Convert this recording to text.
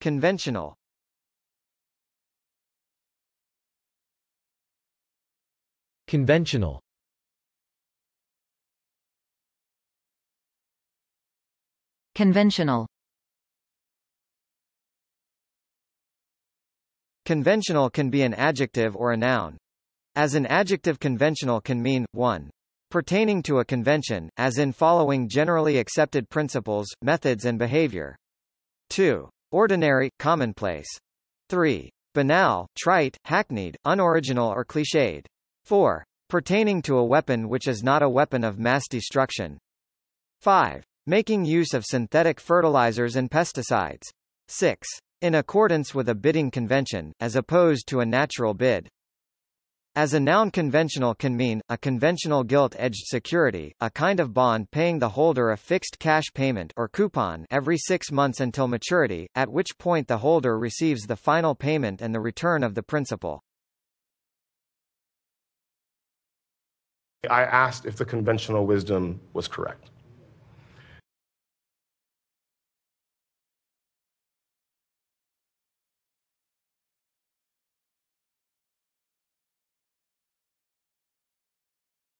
Conventional Conventional Conventional Conventional can be an adjective or a noun. As an adjective conventional can mean, 1. Pertaining to a convention, as in following generally accepted principles, methods and behavior. 2. Ordinary, commonplace. 3. Banal, trite, hackneyed, unoriginal or clichéd. 4. Pertaining to a weapon which is not a weapon of mass destruction. 5. Making use of synthetic fertilizers and pesticides. 6. In accordance with a bidding convention, as opposed to a natural bid. As a noun conventional can mean, a conventional gilt-edged security, a kind of bond paying the holder a fixed cash payment or coupon every six months until maturity, at which point the holder receives the final payment and the return of the principal. I asked if the conventional wisdom was correct.